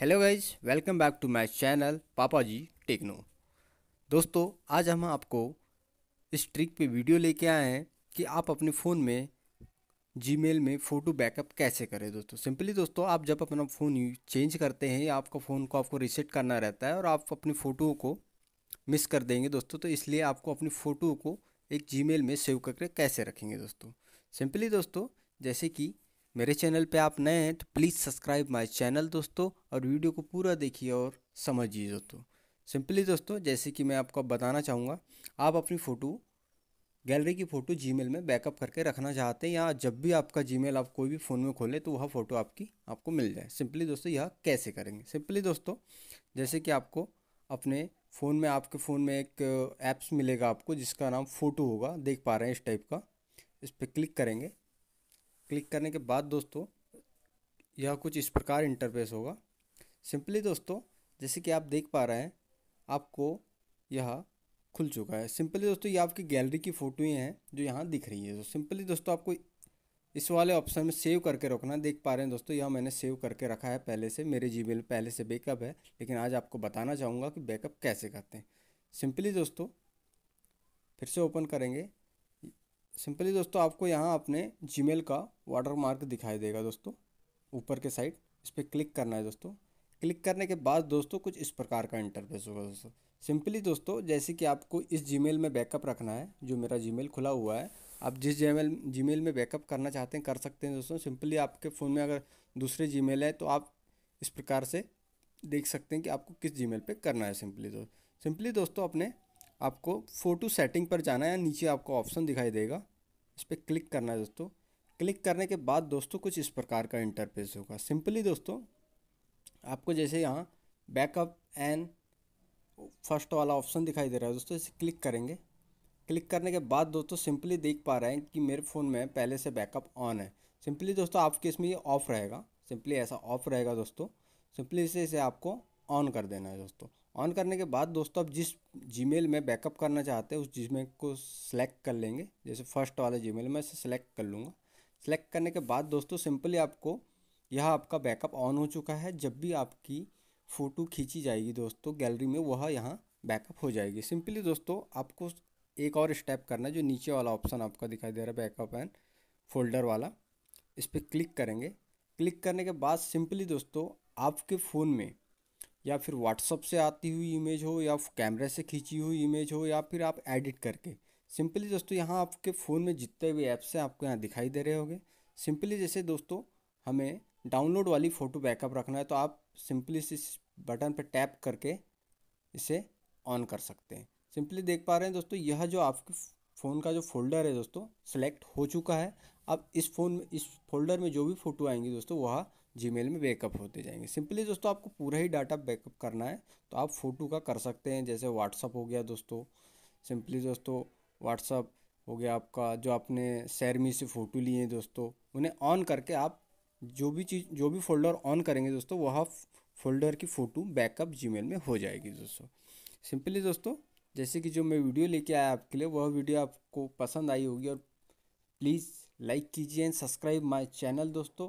hello guys welcome back to my channel Papa ji techno दोस्तों आज हम आपको इस ट्रिक पे वीडियो लेके आए हैं कि आप अपने फ़ोन में जीमेल में फ़ोटो बैकअप कैसे करें दोस्तों सिंपली दोस्तों आप जब अपना फ़ोन चेंज करते हैं या आपका फ़ोन को आपको रिसेट करना रहता है और आप अपनी फ़ोटो को मिस कर देंगे दोस्तों तो इसलिए आपको अपनी फ़ोटो को एक जी में सेव करके कैसे रखेंगे दोस्तों सिंपली दोस्तों जैसे कि मेरे चैनल पे आप नए हैं तो प्लीज़ सब्सक्राइब माय चैनल दोस्तों और वीडियो को पूरा देखिए और समझिए दोस्तों सिंपली दोस्तों जैसे कि मैं आपको बताना चाहूँगा आप अपनी फ़ोटो गैलरी की फ़ोटो जी में बैकअप करके रखना चाहते हैं या जब भी आपका जी आप कोई भी फ़ोन में खोलें तो वह फ़ोटो आपकी आपको मिल जाए सिंपली दोस्तों यह कैसे करेंगे सिंपली दोस्तों जैसे कि आपको अपने फ़ोन में आपके फ़ोन में एक ऐप्स मिलेगा आपको जिसका नाम फ़ोटो होगा देख पा रहे हैं इस टाइप का इस पर क्लिक करेंगे क्लिक करने के बाद दोस्तों यह कुछ इस प्रकार इंटरफेस होगा सिंपली दोस्तों जैसे कि आप देख पा रहे हैं आपको यह खुल चुका है सिंपली दोस्तों ये आपकी गैलरी की फ़ोटोएँ हैं जो यहाँ दिख रही है तो सिंपली दोस्तों आपको इस वाले ऑप्शन में सेव करके रखना देख पा रहे हैं दोस्तों यह मैंने सेव करके रखा है पहले से मेरे जी में पहले से बैकअप है लेकिन आज आपको बताना चाहूँगा कि बैकअप कैसे करते हैं सिंपली दोस्तों फिर से ओपन करेंगे सिंपली दोस्तों आपको यहाँ अपने जीमेल का वाटर मार्क दिखाई देगा दोस्तों ऊपर के साइड इस पर क्लिक करना है दोस्तों क्लिक करने के बाद दोस्तों कुछ इस प्रकार का इंटरफेस होगा दोस्तों सिंपली दोस्तों जैसे कि आपको इस जीमेल में बैकअप रखना है जो मेरा जीमेल खुला हुआ है आप जिस जीमेल जीमेल में बैकअप करना चाहते हैं कर सकते हैं दोस्तों सिंपली आपके फ़ोन में अगर दूसरे जीमेल है तो आप इस प्रकार से देख सकते हैं कि आपको किस जीमेल पे करना है सिंपली दोस्तों सिंपली दोस्तों अपने आपको फ़ोटो सेटिंग पर जाना है नीचे आपको ऑप्शन दिखाई देगा इस पर क्लिक करना है दोस्तों क्लिक करने के बाद दोस्तों कुछ इस प्रकार का इंटरफेस होगा सिंपली दोस्तों आपको जैसे यहाँ बैकअप एंड फर्स्ट वाला ऑप्शन दिखाई दे रहा है दोस्तों इसे क्लिक करेंगे क्लिक करने के बाद दोस्तों सिंपली देख पा रहे हैं कि मेरे फ़ोन में पहले से बैकअप ऑन है सिंपली दोस्तों आपके इसमें ये ऑफ़ रहेगा सिंपली ऐसा ऑफ़ रहेगा दोस्तों सिंपली इसे इसे आपको ऑन कर देना है दोस्तों ऑन करने के बाद दोस्तों आप जिस मेल में बैकअप करना चाहते हैं उस मेल को सिलेक्ट कर लेंगे जैसे फर्स्ट वाले मेल में इसे सिलेक्ट कर लूँगा सिलेक्ट करने के बाद दोस्तों सिंपली आपको यह आपका बैकअप ऑन हो चुका है जब भी आपकी फ़ोटो खींची जाएगी दोस्तों गैलरी में वह यहाँ बैकअप हो जाएगी सिंपली दोस्तों आपको एक और स्टेप करना है जो नीचे वाला ऑप्शन आपका दिखाई दे रहा है बैकअप एंड फोल्डर वाला इस पर क्लिक करेंगे क्लिक करने के बाद सिंपली दोस्तों आपके फ़ोन में या फिर व्हाट्सअप से आती हुई इमेज हो या कैमरे से खींची हुई इमेज हो या फिर आप एडिट करके सिंपली दोस्तों यहाँ आपके फ़ोन में जितने भी ऐप्स हैं आपको यहाँ दिखाई दे रहे होंगे सिंपली जैसे दोस्तों हमें डाउनलोड वाली फ़ोटो बैकअप रखना है तो आप सिंपली इस बटन पर टैप करके इसे ऑन कर सकते हैं सिंपली देख पा रहे हैं दोस्तों यह जो आपके फ़ोन का जो फोल्डर है दोस्तों सेलेक्ट हो चुका है अब इस फ़ोन में इस फोल्डर में जो भी फ़ोटो आएंगी दोस्तों वह जीमेल में बैकअप होते जाएंगे सिंपली दोस्तों आपको पूरा ही डाटा बैकअप करना है तो आप फ़ोटो का कर सकते हैं जैसे व्हाट्सअप हो गया दोस्तों सिंपली दोस्तों व्हाट्सअप हो गया आपका जो आपने सैरमी से फ़ोटो लिए हैं दोस्तों उन्हें ऑन करके आप जो भी चीज़ जो भी फोल्डर ऑन करेंगे दोस्तों वह फोल्डर की फ़ोटो बैकअप जी में हो जाएगी दोस्तों सिंपली दोस्तों जैसे कि जो मैं वीडियो लेके आया आपके लिए वह वीडियो आपको पसंद आई होगी और प्लीज़ लाइक कीजिए एंड सब्सक्राइब माई चैनल दोस्तों